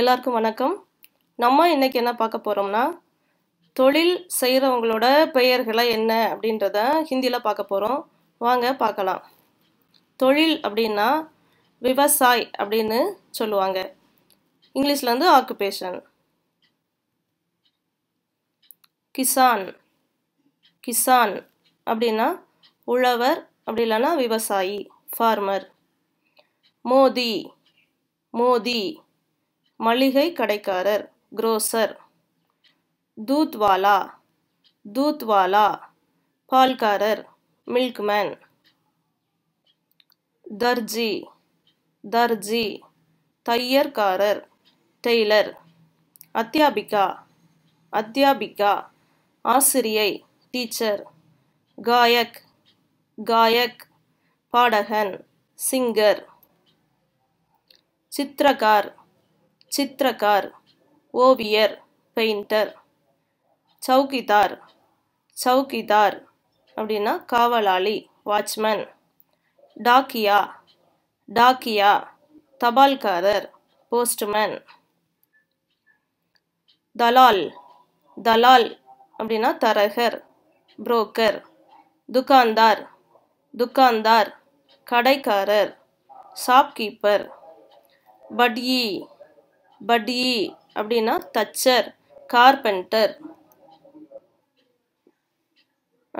எல்லாருக்கும் வணக்கம் நம்ம இன்றைக்கி என்ன பார்க்க போகிறோம்னா தொழில் செய்கிறவங்களோட பெயர்களை என்ன அப்படின்றத ஹிந்தியில் பார்க்க போகிறோம் வாங்க பார்க்கலாம் தொழில் அப்படின்னா விவசாய் அப்படின்னு சொல்லுவாங்க இங்கிலீஷில் வந்து ஆக்குபேஷன் கிசான் கிசான் அப்படின்னா உழவர் அப்படி இல்லைன்னா விவசாயி ஃபார்மர் மோதி மோதி மளிகை கடைக்காரர் குரோசர் தூத்வாலா தூத்வாலா பால்காரர் மில்க்மேன் தர்ஜி தர்ஜி தையர்காரர் டெய்லர் அத்தியாபிகா அத்தியாபிகா ஆசிரியை டீச்சர் காயக் காயக் பாடகன் சிங்கர் சித்திரகார் சித்திரக்கார் ஓவியர் பெயிண்டர் சவுக்கிதார் சவுக்கிதார் அப்படின்னா காவலாளி வாட்ச்மேன் டாக்கியா டாக்கியா தபால்காரர் போஸ்ட்மேன் தலால் தலால் அப்படின்னா தரகர் புரோக்கர் துகாந்தார் துகாந்தார் கடைக்காரர் ஷாப்கீப்பர் பட்யி படி அப்படின்னா தச்சர் கார்பெண்டர்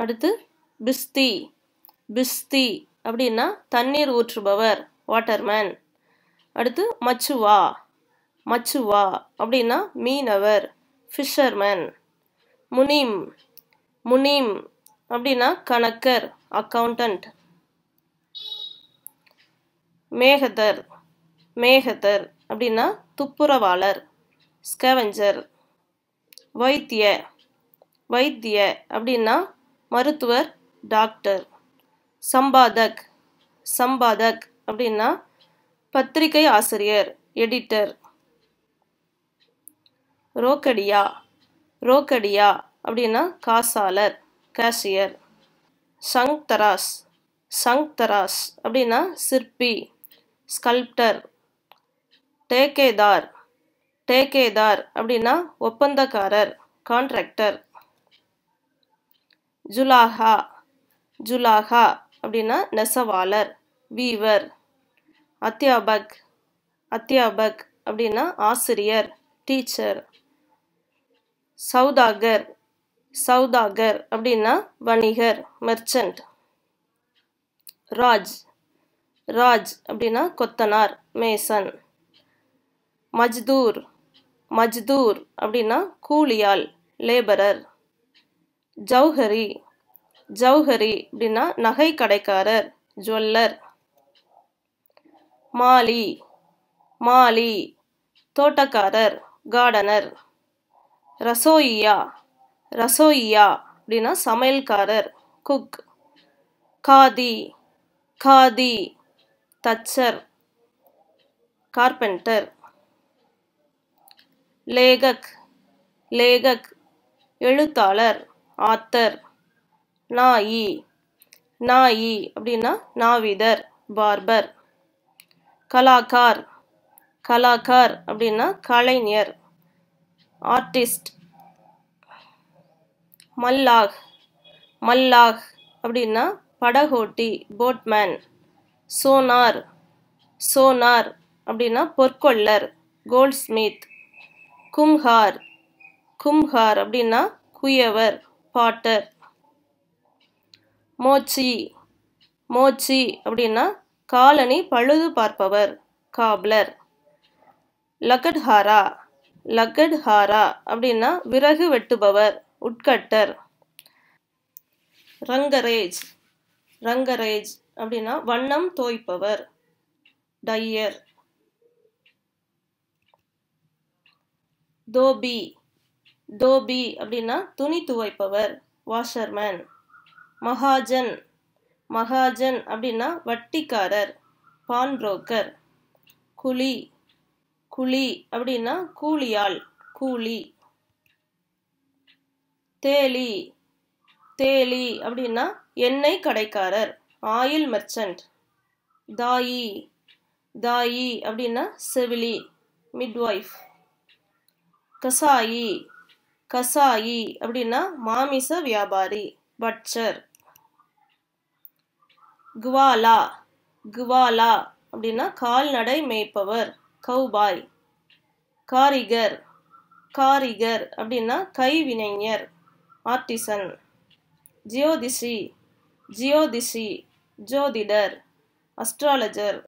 அடுத்து பிஸ்தி பிஸ்தி அப்படின்னா தண்ணீர் ஊற்றுபவர் வாட்டர்மேன் அடுத்து மச்சுவா மச்சுவா அப்படின்னா மீனவர் ஃபிஷர்மேன் முனிம் முனிம் அப்படின்னா கணக்கர் அக்கௌண்டன்ட் மேகதர் மேகதர் அப்படின்னா துப்புரவாளர் ஸ்கவெஞ்சர் வைத்திய வைத்திய அப்படின்னா மருத்துவர் டாக்டர் சம்பாதக் சம்பாதக் அப்படின்னா பத்திரிகை ஆசிரியர் எடிட்டர் ரோக்கடியா ரோக்கடியா அப்படின்னா காசாளர் கேஷியர் சங் தராஸ் அப்படின்னா சிற்பி ஸ்கல்ப்டர் டேக்கேதார் டேக்கேதார் அப்படின்னா ஒப்பந்தக்காரர் கான்ட்ராக்டர் ஜுலாஹா ஜுலாஹா அப்படின்னா நெசவாளர் வீவர் அத்தியாபக் அத்தியாபக் அப்படின்னா ஆசிரியர் டீச்சர் சௌதாகர் சௌதாகர் அப்படின்னா வணிகர் மெர்ச்சன்ட் ராஜ் ராஜ் அப்படின்னா கொத்தனார் மேசன் மஜ்தூர் மஜ்தூர் அப்படின்னா கூலியால் லேபரர் ஜவுஹரி ஜவுஹரி அப்படின்னா நகை கடைக்காரர் ஜுவல்லர் மாலி மாலி தோட்டக்காரர் கார்டனர் ரசோயியா ரசோயியா அப்படின்னா சமையல்காரர் குக் காதி காதி தச்சர் கார்பெண்டர் லேகக் லேகக் எழுத்தாளர் ஆத்தர் நாயி நாயி அப்படின்னா நாவிதர் பார்பர் கலாக்கார் கலாக்கார் அப்படின்னா கலைஞர் ஆர்டிஸ்ட் மல்லாக் மல்லாக் அப்படின்னா படகோட்டி போட்மேன் சோனார் சோனார் அப்படின்னா பொற்கொள்ளர் கோல்ட்ஸ்மித் கும்ஹார் கும்ஹார் அப்படின்னா குயவர் பாட்டர் மோச்சி மோச்சி அப்படின்னா காலனி பழுது பார்ப்பவர் காப்லர் லகட்ஹாரா லகட்ஹாரா அப்படின்னா விறகு வெட்டுபவர் உட்கட்டர் ரங்கரேஜ் ரங்கரேஜ் அப்படின்னா வண்ணம் தோய்ப்பவர் டையர் தோபி தோபி அப்படின்னா துணி துவைப்பவர் வாஷர்மேன் மகாஜன் மகாஜன் அப்படின்னா வட்டிக்காரர் பான் புரோக்கர் குழி குழி அப்படின்னா கூலியாள் கூலி தேலி தேலி அப்படின்னா எண்ணெய் கடைக்காரர் ஆயில் மர்ச்சன்ட் தாயி தாயி அப்படின்னா செவிலி மிட்வைஃப் கசாயி கசாயி அப்படின்னா மாமிச வியாபாரி பட்சர் குவாலா குவாலா அப்படின்னா கால்நடை மேய்ப்பவர் கௌபாய் காரிகர் காரிகர் அப்படின்னா கைவினைஞர் ஆர்டிசன் ஜியோதிஷி ஜியோதிஷி ஜோதிடர் அஸ்ட்ராலஜர்